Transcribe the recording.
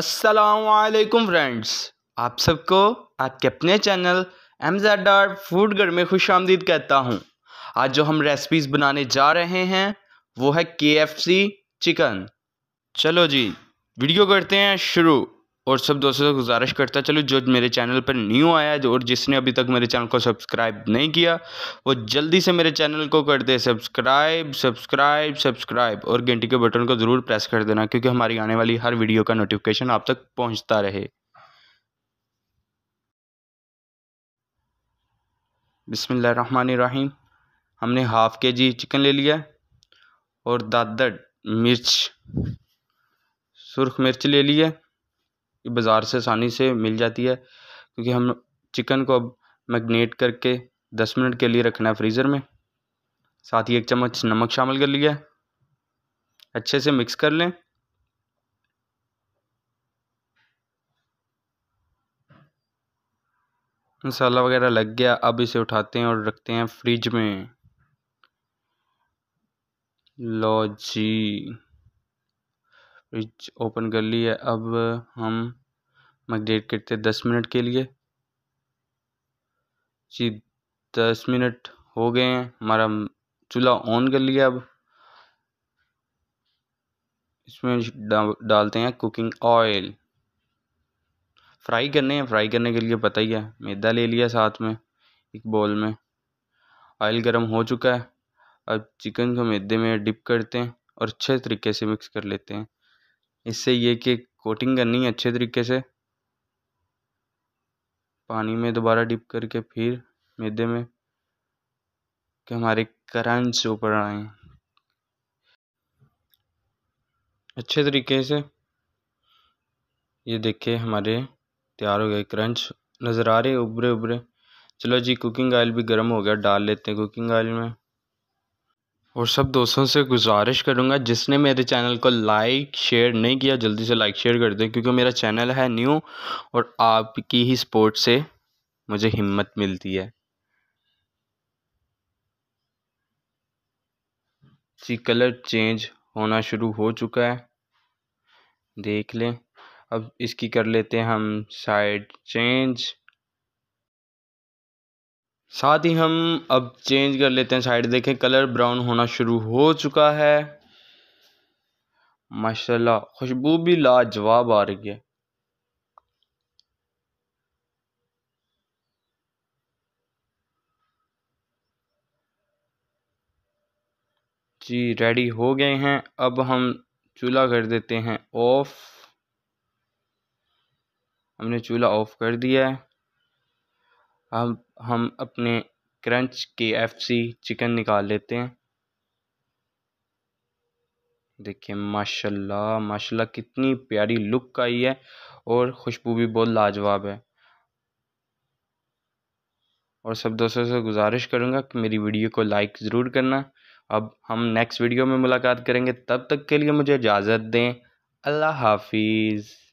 असलकुम फ्रेंड्स आप सबको आपके अपने चैनल एमजेडार फूड घर में खुश आमदीद कहता हूँ आज जो हम रेसिपीज़ बनाने जा रहे हैं वो है के चिकन चलो जी वीडियो करते हैं शुरू और सब दोस्तों से गुजारिश करता चलूँ जो मेरे चैनल पर न्यू आया और जिसने अभी तक मेरे चैनल को सब्सक्राइब नहीं किया वो जल्दी से मेरे चैनल को कर दे सब्सक्राइब सब्सक्राइब सब्सक्राइब और घंटी के बटन को ज़रूर प्रेस कर देना क्योंकि हमारी आने वाली हर वीडियो का नोटिफिकेशन आप तक पहुँचता रहे बिसमीम हमने हाफ़ के जी चिकन ले लिया और दादड़ मिर्च सुरख मिर्च ले लिया बाज़ार से आसानी से मिल जाती है क्योंकि हम चिकन को अब मैगनेट करके दस मिनट के लिए रखना है फ्रीज़र में साथ ही एक चम्मच नमक शामिल कर लिया अच्छे से मिक्स कर लें मसाला वगैरह लग गया अब इसे उठाते हैं और रखते हैं फ्रिज में लो जी फ्रिज ओपन कर ली है अब हम मैगनेट करते हैं दस मिनट के लिए जी दस मिनट हो गए हैं हमारा चूल्हा ऑन कर लिया अब इसमें डालते हैं कुकिंग ऑयल फ्राई करने हैं फ्राई करने के लिए पता ही है मैदा ले लिया साथ में एक बॉल में ऑयल गर्म हो चुका है अब चिकन को मैदे में डिप करते हैं और अच्छे तरीके से मिक्स कर लेते हैं इससे ये कि कोटिंग करनी है अच्छे तरीके से पानी में दोबारा डिप करके फिर मैदे में कि हमारे क्रंच ऊपर आए अच्छे तरीके से ये देखे हमारे तैयार हो गए क्रंच नज़र आ रहे उबरे उबरे चलो जी कुकिंग ऑयल भी गर्म हो गया डाल लेते हैं कुकिंग ऑयल में और सब दोस्तों से गुजारिश करूँगा जिसने मेरे चैनल को लाइक शेयर नहीं किया जल्दी से लाइक शेयर कर दें क्योंकि मेरा चैनल है न्यू और आपकी ही सपोर्ट से मुझे हिम्मत मिलती है जी कलर चेंज होना शुरू हो चुका है देख लें अब इसकी कर लेते हैं हम साइड चेंज साथ ही हम अब चेंज कर लेते हैं साइड देखें कलर ब्राउन होना शुरू हो चुका है माशाल्लाह खुशबू भी लाजवाब आ रही है जी रेडी हो गए हैं अब हम चूल्हा कर देते हैं ऑफ़ हमने चूल्हा ऑफ़ कर दिया है अब हम अपने क्रंच के एफ सी चिकन निकाल लेते हैं देखिए माशाल्लाह माशाल्लाह कितनी प्यारी लुक आई है और खुशबू भी बहुत लाजवाब है और सब दोस्तों से गुजारिश करूँगा कि मेरी वीडियो को लाइक ज़रूर करना अब हम नेक्स्ट वीडियो में मुलाकात करेंगे तब तक के लिए मुझे इजाज़त दें अल्लाह हाफिज़